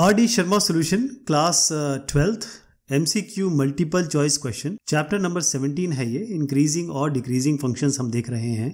Are D Sharma solution class twelfth M C Q multiple choice question chapter number seventeen है ये increasing और decreasing function हम देख रहे हैं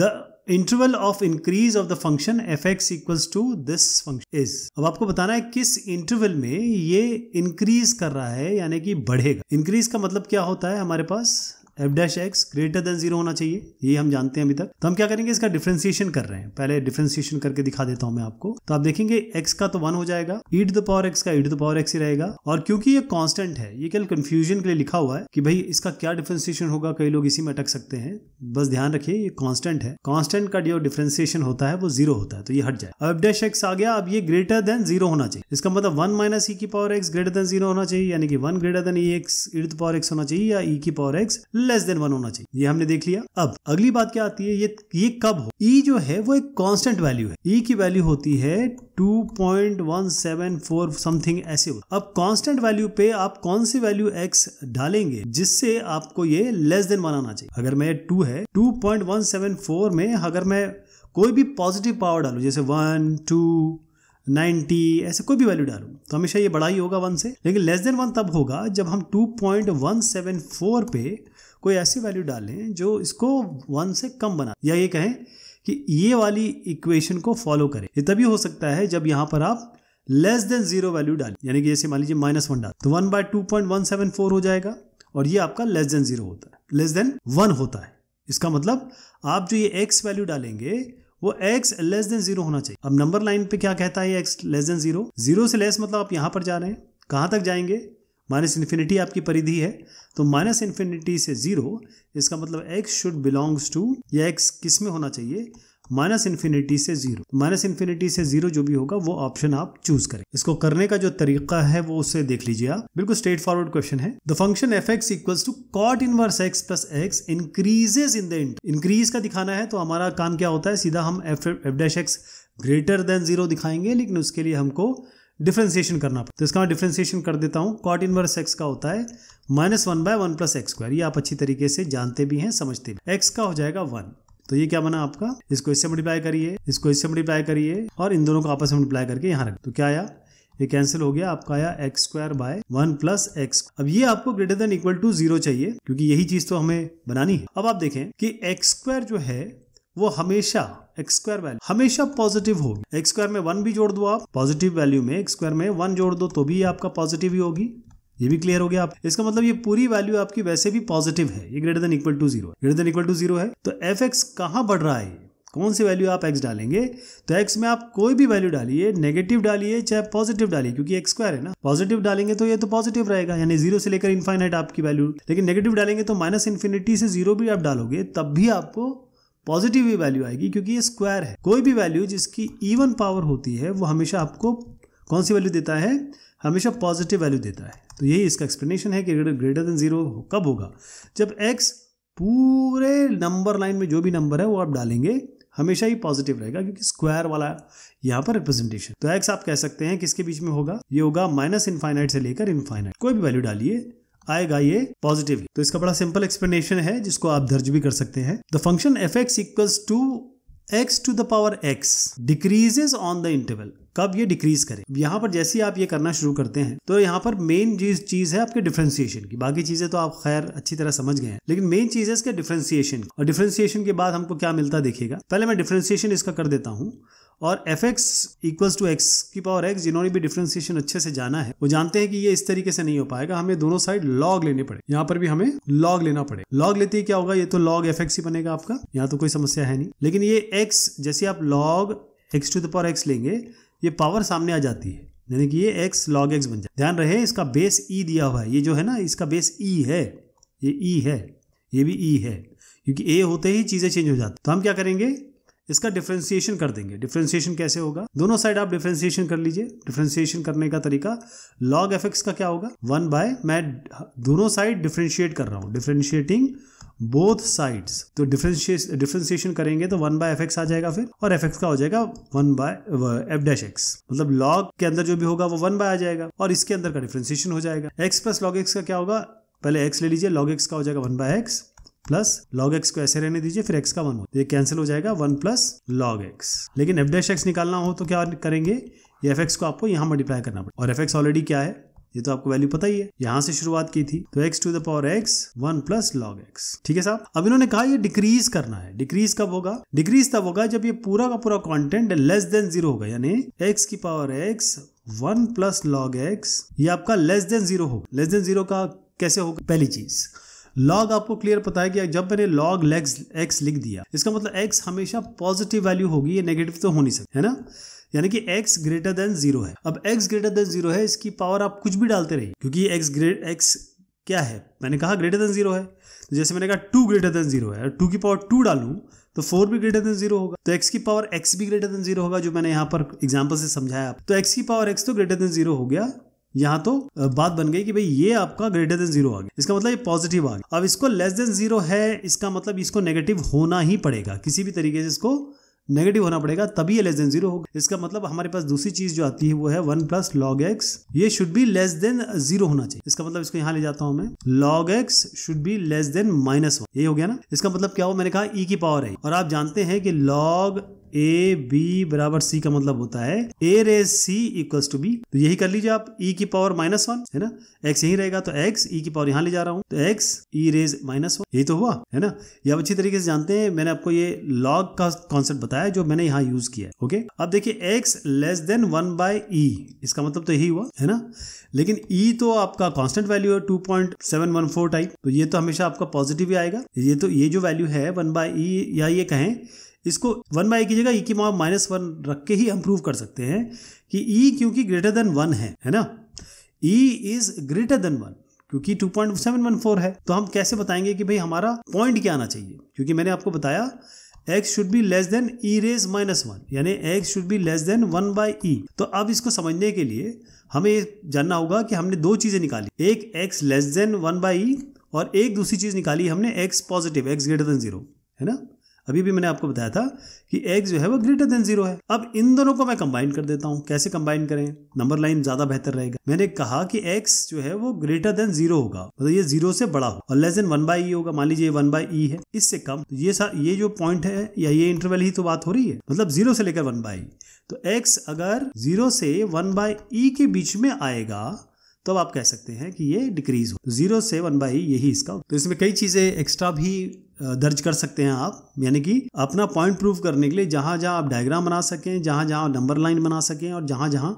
the interval of increase of the function f x equals to this function is अब आपको बताना है किस इंटरवल में ये इंक्रीज कर रहा है यानी कि बढ़ेगा इंक्रीज का मतलब क्या होता है हमारे पास f dash x greater than zero होना चाहिए ये हम जानते हैं अभी तक तो हम क्या करेंगे इसका डिफ्रेंसिएशन कर रहे हैं पहले डिफ्रेंसिएशन करके दिखा देता हूं मैं आपको तो आप देखेंगे एक्स का तो वन हो जाएगा ईट द पावर एक्स का ईट द पावर एक्स ही रहेगा और क्योंकि ये कॉन्स्टेंट है ये केवल कंफ्यूजन के लिए लिखा हुआ है कि भाई इसका क्या डिफ्रेंसिएशन होगा कई लोग इसी में अटक सकते हैं बस ध्यान रखिए ये कॉन्स्टेंट है कॉन्स्टेंट का जो डिफ्रेंसिएशन होता है वो जीरो होता है तो ये हट जाए अब डैश एक्स आ गया अब ये ग्रेटर देन जीरो होना चाहिए इसका मतलब वन माइनस ई की power x greater than zero होना चाहिए यानी कि one greater than e x ईट पावर एक्स होना चाहिए या ई e की power x less than one होना चाहिए ये हमने देख लिया अब अगली बात क्या आती है ये ये कब हो ई e जो है वो एक कांस्टेंट वैल्यू है ई e की वैल्यू होती है 2.174 समथिंग ऐसे हो अब कांस्टेंट वैल्यू पे आप कौन सी वैल्यू एक्स डालेंगे जिससे आपको ये लेस देन वन आना चाहिए अगर मैं टू है 2.174 में अगर मैं कोई भी पॉजिटिव पावर डालू जैसे वन टू नाइन्टी ऐसे कोई भी वैल्यू डालू तो हमेशा ये बड़ा ही होगा वन से लेकिन लेस देन वन तब होगा जब हम 2.174 पे कोई ऐसी वैल्यू डालें जो इसको वन से कम बना या ये कहें कि ये वाली इक्वेशन को फॉलो करें ये तभी हो सकता है जब यहाँ पर आप लेस देन जीरो वैल्यू डालें यानी कि जैसे मान लीजिए माइनस वन डाल तो one by two point one seven four हो जाएगा और ये आपका लेस देन जीरो होता है लेस देन वन होता है इसका मतलब आप जो ये एक्स वैल्यू डालेंगे वो एक्स लेस देन जीरो होना चाहिए अब नंबर लाइन पे क्या कहता है x less than zero zero से लेस मतलब आप यहां पर जा रहे हैं कहां तक जाएंगे माइनस इन्फिनिटी आपकी परिधि है तो माइनस इन्फिनिटी से ज़ीरो इसका मतलब एक्स शुड बिलोंग्स टू या एक्स किस में होना चाहिए माइनस इन्फिनिटी से जीरो माइनस इन्फिनिटी से जीरो जो भी होगा वो ऑप्शन आप चूज करें इसको करने का जो तरीका है वो उसे देख लीजिए आप बिल्कुल स्ट्रेट फॉरवर्ड क्वेश्चन है the function f x equal to cot inverse x plus x increases in the increase का दिखाना है तो हमारा काम क्या होता है सीधा हम f f dash x greater than zero दिखाएंगे लेकिन उसके लिए हमको डिफ्रेंसिएशन करना पड़ता तो इसका मैं डिफ्रेंसिएशन कर देता हूँ कॉट इनवर्स एक्स का होता है minus one by one plus x square ये आप अच्छी तरीके से जानते भी हैं समझते भी एक्स का हो जाएगा वन तो ये क्या बना आपका इसको इससे मल्टीप्लाई करिए इसको इससे मल्टीप्लाई करिए और इन दोनों को आपस में मल्टीप्लाई करके यहाँ रख तो क्या आया ये कैंसिल हो गया आपका आया x square by one plus x अब ये आपको greater than equal to zero चाहिए क्योंकि यही चीज तो हमें बनानी है अब आप देखें कि एक्स स्क्वायर जो है वो हमेशा एक्स स्क्वायर वैल्यू हमेशा पॉजिटिव होगी एक्स स्क्वायर में वन भी जोड़ दो आप पॉजिटिव वैल्यू में एक्स स्क्वायर में वन जोड़ दो तो भी आपका पॉजिटिव ही होगी ये भी क्लियर हो गया आप इसका मतलब ये पूरी वैल्यू आपकी वैसे भी पॉजिटिव है ये greater than equal to zero greater than equal to zero है तो एफ एक्स कहाँ बढ़ रहा है कौन सी वैल्यू आप एक्स डालेंगे तो एक्स में आप कोई भी वैल्यू डालिए नेगेटिव डालिए चाहे पॉजिटिव डालिए क्योंकि एक्स स्क्वायर है ना पॉजिटिव डालेंगे तो ये तो पॉजिटिव रहेगा यानी जीरो से लेकर इन्फाइनाइट आपकी वैल्यू लेकिन नेगेटिव डालेंगे तो माइनस इन्फिनिटी से जीरो भी आप डालोगे तब भी आपको पॉजिटिव ही वैल्यू आएगी क्योंकि ये स्क्वायर है कोई भी वैल्यू जिसकी इवन पावर होती है वो हमेशा आपको कौन सी वैल्यू देता है हमेशा पॉजिटिव वैल्यू देता है तो यही इसका एक्सप्लेनेशन है कि ग्रेटर देन जीरो कब होगा जब एक्स पूरे नंबर लाइन में जो भी नंबर है वो आप डालेंगे हमेशा ही पॉजिटिव रहेगा क्योंकि स्क्वायर वाला यहाँ पर रिप्रेजेंटेशन तो एक्स आप कह सकते हैं किसके बीच में होगा ये होगा माइनस इनफाइनाइट से लेकर इनफाइनाइट कोई भी वैल्यू डालिए आएगा ये पॉजिटिव तो इसका बड़ा सिंपल एक्सप्लेनेशन है जिसको आप दर्ज भी कर सकते हैं the function f x equal to x to the power x decreases on the interval कब ये डिक्रीज करे यहाँ पर जैसे ही आप ये करना शुरू करते हैं तो यहाँ पर मेन चीज चीज है आपके डिफ्रेंसिएशन की बाकी चीजें तो आप खैर अच्छी तरह समझ गए हैं लेकिन मेन चीज है इसके डिफ्रेंसिएशन और डिफ्रेंसिएशन के बाद हमको क्या मिलता देखेगा पहले मैं डिफ्रेंसिएशन इसका कर देता हूँ और f x equals to x की पावर एक्स जिन्होंने भी डिफ्रेंसिएशन अच्छे से जाना है वो जानते हैं कि ये इस तरीके से नहीं हो पाएगा हमें दोनों साइड लॉग लेने पड़े यहाँ पर भी हमें लॉग लेना पड़े लॉग लेते ही क्या होगा ये तो लॉग एफ एक्स ही बनेगा आपका यहाँ तो कोई समस्या है नहीं लेकिन ये एक्स जैसे आप log x to the power x लेंगे ये पावर सामने आ जाती है यानी कि ये एक्स लॉग एक्स बन जाए ध्यान रहे इसका बेस ई e दिया हुआ है ये जो है ना इसका बेस ई e है ये ई e है ये भी ई है क्योंकि ए होते ही चीज़ें चेंज हो जाती तो हम क्या करेंगे इसका डिफ्रेंसिएशन कर देंगे डिफ्रेंसिएशन कैसे होगा दोनों साइड आप डिफ्रेंसिएशन कर लीजिए डिफ्रेंसिएशन करने का तरीका लॉग एफ का क्या होगा वन बाय मैं दोनों साइड डिफ्रेंशिएट कर रहा हूँ डिफ्रेंशिएटिंग बोथ साइड्स तो डिफ्रेंशिएशन करेंगे तो वन बाय एफ एक्स आ जाएगा फिर और एफ एक्स का हो जाएगा one by f dash x मतलब लॉग के अंदर जो भी होगा वो वन बाय आ जाएगा और इसके अंदर का डिफ्रेंसिएशन हो जाएगा एक्स प्लस लॉग एक्स का क्या होगा पहले एक्स ले लीजिए लॉग एक्स का हो जाएगा one by x plus log x को ऐसे रहने दीजिए फिर एक्स का वन हो तो ये कैंसिल हो जाएगा वन प्लस लॉग एक्स लेकिन एफ डैश एक्स निकालना हो तो क्या करेंगे ये एफ एक्स को आपको यहाँ मल्टीप्लाई करना पड़ेगा और एफ एक्स ऑलरेडी क्या है ये तो आपको वैल्यू पता ही है यहाँ से शुरुआत की थी तो x to the power x one plus log x ठीक है साहब अब इन्होंने कहा ये डिक्रीज करना है डिक्रीज कब होगा डिक्रीज तब होगा जब ये पूरा का पूरा कॉन्टेंट लेस देन जीरो होगा यानी एक्स की power x one plus log x ये आपका लेस देन जीरो होगा लेस देन जीरो का कैसे होगा पहली चीज लॉग आपको क्लियर पता है कि जब मैंने लॉग लेग्स एक्स लिख दिया इसका मतलब एक्स हमेशा पॉजिटिव वैल्यू होगी ये नेगेटिव तो हो नहीं सकती है ना यानी कि x ग्रेटर देन जीरो है अब x ग्रेटर देन जीरो है इसकी पावर आप कुछ भी डालते रहिए क्योंकि x ग्रेट x क्या है मैंने कहा ग्रेटर देन जीरो है तो जैसे मैंने कहा टू ग्रेटर देन जीरो है टू की पावर टू डालू तो फोर भी ग्रेटर देन जीरो होगा तो x की पावर x भी ग्रेटर देन जीरो होगा जो मैंने यहाँ पर एग्जाम्पल से समझाया तो एक्स की पावर एक्स तो ग्रेटर देन जीरो हो गया यहाँ तो बात बन गई कि भाई ये आपका ग्रेटर देन जीरो आ गया इसका मतलब ये पॉजिटिव आ गया अब इसको लेस देन जीरो है इसका मतलब इसको नेगेटिव होना ही पड़ेगा किसी भी तरीके से इसको नेगेटिव होना पड़ेगा तभी ये लेस देन जीरो होगा इसका मतलब हमारे पास दूसरी चीज जो आती है वो है वन प्लस लॉग एक्स ये should be less than zero होना चाहिए इसका मतलब इसको यहाँ ले जाता हूं मैं log x should be less than minus one ये हो गया ना इसका मतलब क्या हो मैंने कहा ई e की पावर है और आप जानते हैं कि लॉग ए बी बराबर सी का मतलब होता है a raise c equal to b तो यही कर लीजिए आप ई e की पावर माइनस वन है ना एक्स यही रहेगा तो एक्स ई e की पावर यहाँ ले जा रहा हूँ तो x e raise minus one यही तो हुआ है ना ये आप अच्छी तरीके से जानते हैं मैंने आपको ये लॉग का कॉन्सेप्ट बताया जो मैंने यहाँ यूज किया है ओके अब देखिए x less than one by e इसका मतलब तो यही हुआ है ना लेकिन ई e तो आपका कॉन्स्टेंट वैल्यू है two point seven one four type तो ये तो हमेशा आपका पॉजिटिव ही आएगा ये तो ये जो वैल्यू है वन बाय ई या ये कहें इसको वन बाई की जगह ई की पावर माइनस वन रख के ही हम प्रूव कर सकते हैं कि ई e क्योंकि ग्रेटर देन वन है है ना e is greater than one क्योंकि 2.714 है तो हम कैसे बताएंगे कि भाई हमारा पॉइंट क्या आना चाहिए क्योंकि मैंने आपको बताया x should be less than e raise minus one यानी x should be less than one by e तो अब इसको समझने के लिए हमें जानना होगा कि हमने दो चीज़ें निकाली एक x less than one by e और एक दूसरी चीज़ निकाली हमने x positive x greater than zero है ना अभी भी मैंने आपको बताया था कि एक्स जो है वो ग्रेटर देन जीरो है अब इन दोनों को मैं कंबाइन कर देता हूं कैसे कंबाइन करें नंबर लाइन ज्यादा बेहतर रहेगा मैंने कहा कि एक्स जो है वो ग्रेटर देन जीरो होगा मतलब ये जीरो से बड़ा हो और लेस देन वन बाई होगा मान लीजिए वन बाई ई है इससे कम तो ये सा, ये जो पॉइंट है या ये इंटरवल ही तो बात हो रही है मतलब जीरो से लेकर वन बाई e। तो एक्स अगर जीरो से वन बाई e के बीच में आएगा तब तो आप कह सकते हैं कि ये डिक्रीज हो जीरो से वन बाई e यही इसका तो इसमें कई चीज़ें एक्स्ट्रा भी दर्ज कर सकते हैं आप यानी कि अपना पॉइंट प्रूफ करने के लिए जहाँ जहाँ आप डायग्राम बना सकें जहाँ जहाँ नंबर लाइन बना सकें और जहाँ जहाँ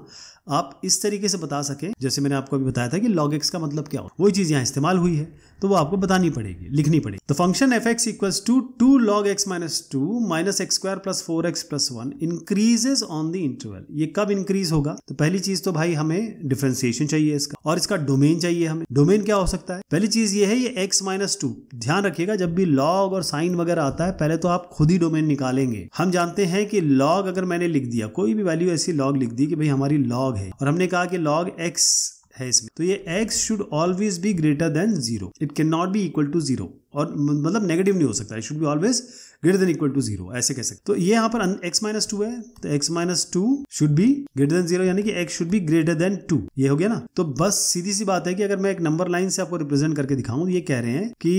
आप इस तरीके से बता सके जैसे मैंने आपको अभी बताया था कि लॉग एक्स का मतलब क्या हो वही चीज यहाँ इस्तेमाल हुई है तो वो आपको बतानी पड़ेगी लिखनी पड़ेगी तो function f x equal to two log x minus two minus x square plus four x plus one increases on the interval ये कब इंक्रीज होगा तो पहली चीज तो भाई हमें डिफ्रेंसिएशन चाहिए इसका और इसका डोमेन चाहिए हमें डोमेन क्या हो सकता है पहली चीज ये है ये एक्स माइनस टू ध्यान रखिएगा जब भी लॉग और साइन वगैरह आता है पहले तो आप खुद ही डोमेन निकालेंगे हम जानते हैं कि लॉग अगर मैंने लिख दिया कोई भी वैल्यू ऐसी लॉग लिख दी कि भाई हमारी लॉग है और हमने कहा कि लॉग एक्स है इसमें तो ये x should always be greater than zero it can not be equal to zero और मतलब नेगेटिव नहीं हो सकता it should be always greater than equal to zero ऐसे कह सकते तो ये यहाँ पर x माइनस टू है तो x minus two should be greater than zero यानी कि x should be greater than two ये हो गया ना तो बस सीधी सी बात है कि अगर मैं एक नंबर लाइन से आपको रिप्रेजेंट करके दिखाऊं ये कह रहे हैं कि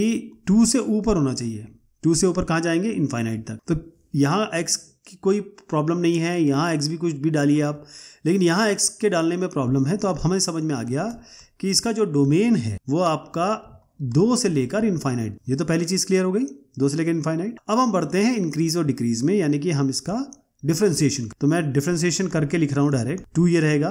टू से ऊपर होना चाहिए टू से ऊपर कहाँ जाएंगे इनफाइनाइट तक तो यहाँ एक्स की कोई प्रॉब्लम नहीं है यहाँ एक्स भी कुछ भी डालिए आप लेकिन यहाँ एक्स के डालने में प्रॉब्लम है तो अब हमें समझ में आ गया कि इसका जो डोमेन है वो आपका दो से लेकर इनफाइनाइट ये तो पहली चीज़ क्लियर हो गई दो से लेकर इनफाइनाइट अब हम बढ़ते हैं इंक्रीज और डिक्रीज में यानी कि हम इसका डिफ्रेंसिएशन तो मैं डिफ्रेंसिएशन करके लिख रहा हूँ डायरेक्ट टू ये रहेगा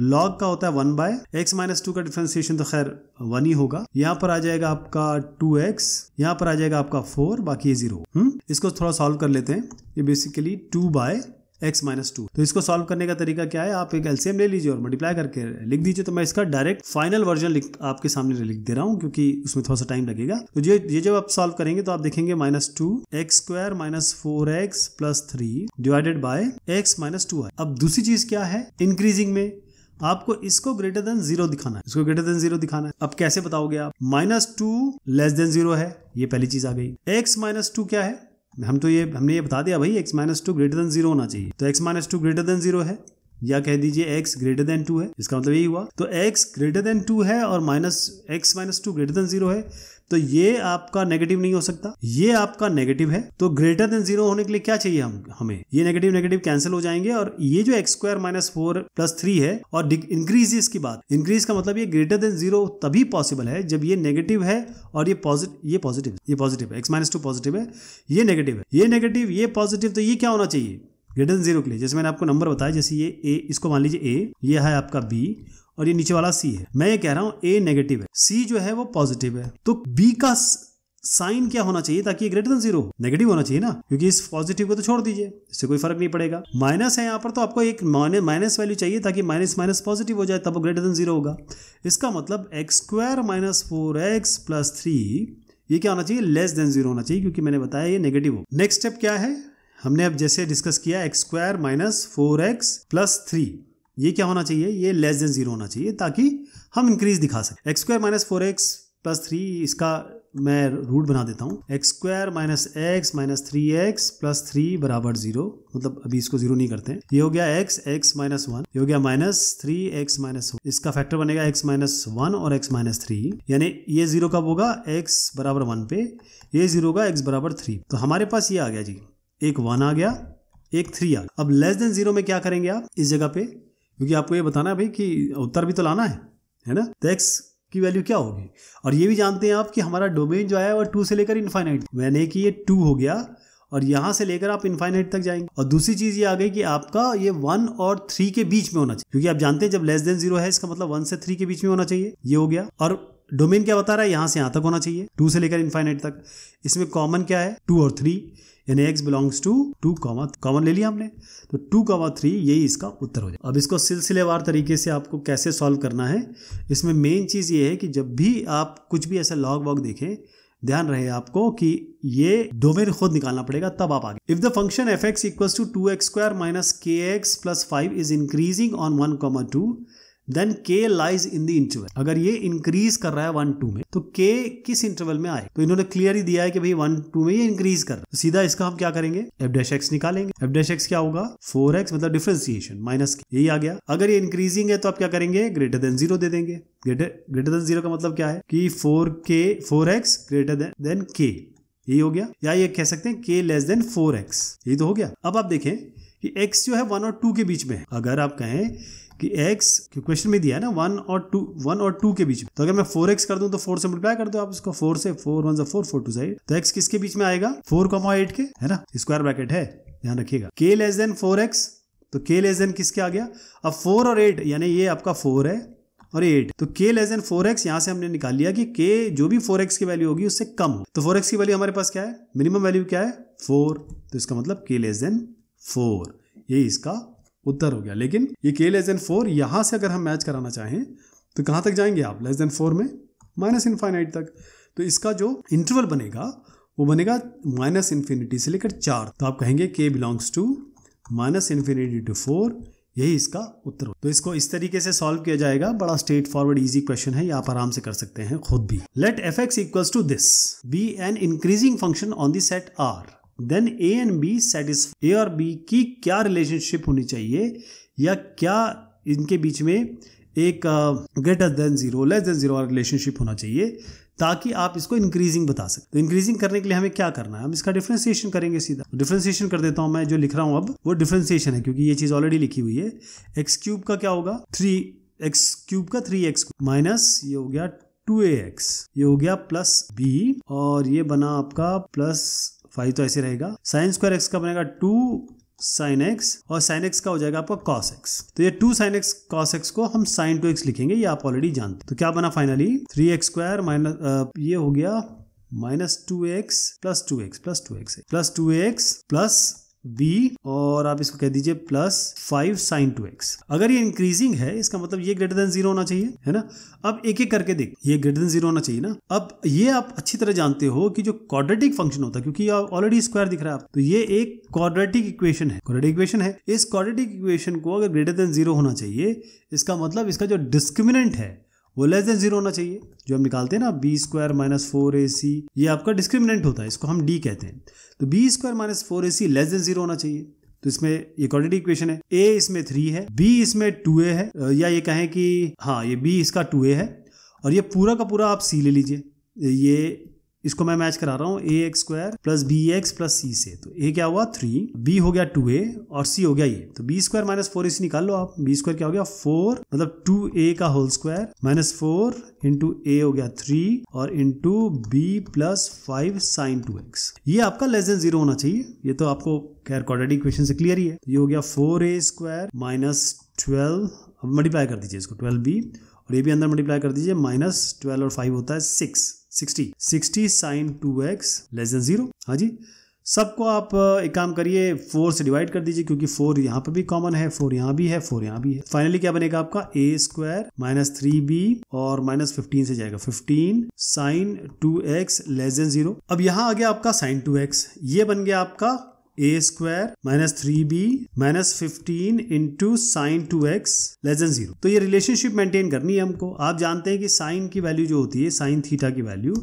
लॉग का होता है one by x minus two का डिफ्रेंसिएशन तो खैर वन ही होगा यहाँ पर आ जाएगा आपका टू एक्स यहाँ पर आ जाएगा आपका फोर बाकी ये जीरो हम्म? इसको थोड़ा सॉल्व कर लेते हैं ये basically two by x minus two तो इसको सॉल्व करने का तरीका क्या है आप एक एलसीएम ले लीजिए और मल्टीप्लाई करके लिख दीजिए तो मैं इसका डायरेक्ट फाइनल वर्जन आपके सामने लिख दे रहा हूँ क्योंकि उसमें थोड़ा सा टाइम लगेगा तो ये ये जब आप सॉल्व करेंगे तो आप देखेंगे minus two x square minus four x plus three divided by x minus two अब दूसरी चीज क्या है इंक्रीजिंग में आपको इसको ग्रेटर देन जीरो दिखाना है इसको ग्रेटर देन जीरो दिखाना है अब कैसे बताओगे आप minus two less than zero है ये पहली चीज आ गई एक्स माइनस टू क्या है हम तो ये हमने ये बता दिया भाई x minus two greater than zero होना चाहिए तो x minus two greater than zero है या कह दीजिए x ग्रेटर देन टू है इसका मतलब यही हुआ तो x ग्रेटर देन टू है और minus x minus two greater than zero है तो ये आपका नेगेटिव नहीं हो सकता ये आपका नेगेटिव है तो ग्रेटर देन जीरो होने के लिए क्या चाहिए हम हमें ये नेगेटिव नेगेटिव कैंसिल हो जाएंगे और ये जो x square minus four plus three है और इंक्रीजेस की बात इंक्रीज का मतलब ये ग्रेटर देन जीरो तभी पॉसिबल है जब ये नेगेटिव है और ये पॉजिटिव ये पॉजिटिव ये पॉजिटिव है एक्स माइनस टू पॉजिटिव है ये नेगेटिव है ये नेगेटिव ये पॉजिटिव तो ये क्या होना चाहिए ग्रेटर देन जीरो के लिए जैसे मैंने आपको नंबर बताया जैसे ये ए इसको मान लीजिए ए ये है आपका बी और ये नीचे वाला सी है मैं ये कह रहा हूँ ए नेगेटिव है सी जो है वो पॉजिटिव है तो बी का साइन क्या होना चाहिए ताकि ग्रेटर देन जीरो नेगेटिव होना चाहिए ना क्योंकि इस पॉजिटिव को तो छोड़ दीजिए इससे कोई फर्क नहीं पड़ेगा माइनस है यहाँ पर तो आपको एक माइनस वैल्यू चाहिए ताकि माइनस माइनस पॉजिटिव हो जाए तब ग्रेटर देन जीरो होगा इसका मतलब x square minus four x plus three ये क्या होना चाहिए लेस देन जीरो होना चाहिए क्योंकि मैंने बताया ये नेगेटिव हो नेक्स्ट स्टेप क्या है हमने अब जैसे डिस्कस किया x square minus four x plus three ये क्या होना चाहिए ये लेस देन जीरो होना चाहिए ताकि हम इंक्रीज दिखा सकें x square minus four x plus three इसका मैं रूट बना देता हूँ x square minus x minus three x plus three बराबर जीरो मतलब अभी इसको जीरो नहीं करते हैं ये हो गया एक्स एक्स माइनस वन ये हो गया माइनस थ्री एक्स माइनस इसका फैक्टर बनेगा एक्स माइनस वन और एक्स माइनस थ्री यानी ये जीरो कब होगा एक्स बराबर वन पे ये जीरो होगा एक्स बराबर थ्री तो हमारे पास ये आ गया जी एक वन आ गया एक थ्री आ गया अब लेस देन जीरो में क्या करेंगे आप इस जगह पे क्योंकि आपको ये बताना है भाई कि उत्तर भी तो लाना है है ना तो एक्स की वैल्यू क्या होगी और ये भी जानते हैं आप कि हमारा डोमेन जो है वो टू से लेकर इन्फाइनाइट मैंने कि ये टू हो गया और यहाँ से लेकर आप इन्फाइनाइट तक जाएंगे और दूसरी चीज ये आ गई कि आपका ये वन और थ्री के बीच में होना चाहिए क्योंकि आप जानते हैं जब लेस देन जीरो है इसका मतलब वन से थ्री के बीच में होना चाहिए ये हो गया और डोमेन क्या बता रहा है यहाँ से यहाँ तक होना चाहिए टू से लेकर इन्फाइनाइट तक इसमें कॉमन क्या है टू और थ्री यानी x belongs to two comma common ले लिया हमने तो टू कॉमा थ्री यही इसका उत्तर हो जाए अब इसको सिलसिलेवार तरीके से आपको कैसे सॉल्व करना है इसमें मेन चीज़ ये है कि जब भी आप कुछ भी ऐसा लॉग वॉग देखें ध्यान रहे आपको कि ये डोमेन खुद निकालना पड़ेगा तब आप आगे if the function f x equal to two x square minus k x plus five is increasing on one comma two then k lies in the interval अगर ये इंक्रीज कर रहा है वन टू में तो के किस इंटरवल में आए तो इन्होंने क्लियर ही दिया है कि भाई वन टू में ये इंक्रीज कर रहा है तो सीधा इसका हम क्या करेंगे एफ डैश एक्स निकालेंगे एफ डैश एक्स क्या होगा फोर एक्स मतलब डिफ्रेंसिएशन माइनस के यही आ गया अगर ये इंक्रीजिंग है तो आप क्या करेंगे ग्रेटर देन जीरो दे देंगे ग्रेटर ग्रेटर देन जीरो का मतलब क्या है कि फोर के फोर एक्स ग्रेटर देन के यही हो गया या ये कह सकते हैं के लेस देन फोर एक्स यही तो हो गया अब आप देखें कि एक्स जो है वन और टू के बीच में है अगर आप कहें कि एक्स क्वेश्चन में दिया है ना वन और टू वन और टू के बीच में तो अगर मैं फोर एक्स कर दूं तो फोर से मल्टीप्लाई कर दो आप इसको फोर से four one four four two side तो एक्स किसके बीच में आएगा फोर कॉमा एट के है ना स्क्वायर ब्रैकेट है ध्यान रखिएगा k less than four x तो k लेस देन किसके आ गया अब फोर और एट यानी ये आपका फोर है और एट तो k less than four x यहाँ से हमने निकाल लिया कि k जो भी फोर एक्स की वैल्यू होगी उससे कम हो तो फोर एक्स की वैल्यू हमारे पास क्या है मिनिमम वैल्यू क्या है फोर तो इसका मतलब के लेस देन फोर ये इसका उत्तर हो गया लेकिन ये के लेस देन फोर यहाँ से अगर हम मैच कराना चाहें तो कहाँ तक जाएंगे आप लेस देन फोर में माइनस इन्फाइनाइट तक तो इसका जो इंटरवल बनेगा वो बनेगा माइनस इन्फिनिटी से लेकर चार तो आप कहेंगे k belongs to minus infinity to four यही इसका उत्तर हो तो इसको इस तरीके से सॉल्व किया जाएगा बड़ा स्ट्रेट फॉरवर्ड इजी क्वेश्चन है आप आराम से कर सकते हैं खुद भी let f x equals to this be an increasing function on the set R then a and b satisfy a और बी की क्या रिलेशनशिप होनी चाहिए या क्या इनके बीच में एक greater than zero less than zero relationship होना चाहिए ताकि आप इसको इंक्रीजिंग बता सकते तो इंक्रीजिंग करने के लिए हमें क्या करना है हम इसका डिफ्रेंसिएशन करेंगे सीधा डिफ्रेंसिएशन कर देता हूं मैं जो लिख रहा हूँ अब वो डिफ्रेंसिएशन है क्योंकि ये चीज़ ऑलरेडी लिखी हुई है एक्स क्यूब का क्या होगा थ्री एक्स क्यूब का थ्री एक्स माइनस ये हो गया टू ए एक्स ये हो गया प्लस बी और ये बना आपका प्लस फाइव तो ऐसे रहेगा साइन स्क्वायर एक्स का बनेगा टू साइन एक्स और साइन एक्स का हो जाएगा आपका कॉस एक्स तो ये two sine x cos x को हम साइन टू एक्स लिखेंगे ये आप ऑलरेडी जानते तो क्या बना finally three x square minus ये हो गया minus two x plus two x plus two x plus two x plus b और आप इसको कह दीजिए plus five sine two x अगर ये इंक्रीजिंग है इसका मतलब ये ग्रेटर देन जीरो होना चाहिए है ना अब एक एक करके देख ये ग्रेटर देन जीरो होना चाहिए ना अब ये आप अच्छी तरह जानते हो कि जो क्वाड्रेटिक फंक्शन होता है क्योंकि ऑलरेडी स्क्वायर दिख रहा है आप तो ये एक क्वाड्रेटिक इक्वेशन है क्वाड्रेटिक इक्वेशन है इस क्वाड्रेटिक इक्वेशन को अगर ग्रेटर देन जीरो होना चाहिए इसका मतलब इसका जो डिस्क्रिमिनेंट है वो लेस देन जीरो होना चाहिए जो हम निकालते हैं ना b square minus four a c ये आपका डिस्क्रिमिनेंट होता है इसको हम डी कहते हैं तो b square minus four a c less than zero होना चाहिए तो इसमें ये क्वाड्रेटिक इक्वेशन है ए इसमें थ्री है बी इसमें टू ए है या ये कहें कि हाँ ये बी इसका टू ए है और ये पूरा का पूरा आप सी ले लीजिए ये इसको मैं मैच करा रहा हूँ a x square plus b x plus c से तो ए क्या हुआ थ्री बी हो गया टू ए और सी हो गया ये तो बी स्क्वायर माइनस फोर इसी निकाल लो आप बी स्क्वायर क्या हो गया फोर मतलब टू ए का whole square minus four into a हो गया थ्री और into b plus five sine two x ये आपका लेस देन जीरो होना चाहिए ये तो आपको खैर क्वाड्रेटिक इक्वेशन से क्लियर ही है ये हो गया four a square minus twelve अब मल्टीप्लाई कर दीजिए इसको ट्वेल्व बी और ये भी अंदर मल्टीप्लाई कर दीजिए माइनस ट्वेल्व और फाइव होता है six sixty sixty sine two x less than zero हाँ जी सबको आप uh, एक काम करिए फोर से डिवाइड कर दीजिए क्योंकि फोर यहाँ पर भी कॉमन है फोर यहाँ भी है फोर यहाँ भी है फाइनली क्या बनेगा आपका a square minus three b और माइनस फिफ्टीन से जाएगा fifteen sine two x less than zero अब यहाँ आ गया आपका साइन टू एक्स ये बन गया आपका a square minus three b minus fifteen into sine two x less than zero तो ये रिलेशनशिप मेंटेन करनी है हमको आप जानते हैं कि साइन की वैल्यू जो होती है साइन थीटा की वैल्यू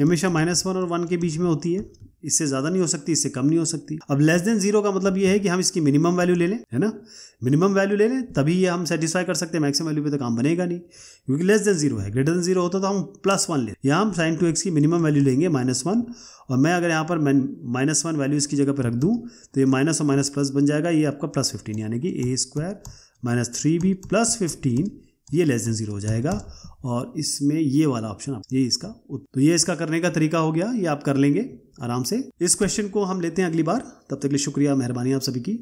हमेशा माइनस वन और वन के बीच में होती है इससे ज़्यादा नहीं हो सकती इससे कम नहीं हो सकती अब लेस देन जीरो का मतलब ये है कि हम इसकी मिनिमम वैल्यू ले लें है ना मिनिमम वैल्यू ले लें तभी ये हम सेटिस्फाई कर सकते हैं मैक्सिमम वैल्यू पे तो काम बनेगा नहीं क्योंकि लेस देन जीरो है ग्रेटर देन जीरो होता तो हम प्लस वन ले या हम साइन टू एक्स की मिनिमम वैल्यू लेंगे माइनस वन और मैं अगर यहाँ पर माइनस वन वैल्यू इसकी जगह पर रख दूँ तो ये माइनस और माइनस प्लस बन जाएगा ये आपका प्लस फिफ्टीन यानी कि a square minus three b plus fifteen ये लेस देन ज़ीरो हो जाएगा और इसमें ये वाला ऑप्शन ये इसका तो ये इसका करने का तरीका हो गया ये आप कर लेंगे आराम से इस क्वेश्चन को हम लेते हैं अगली बार तब तक के लिए शुक्रिया मेहरबानी आप सभी की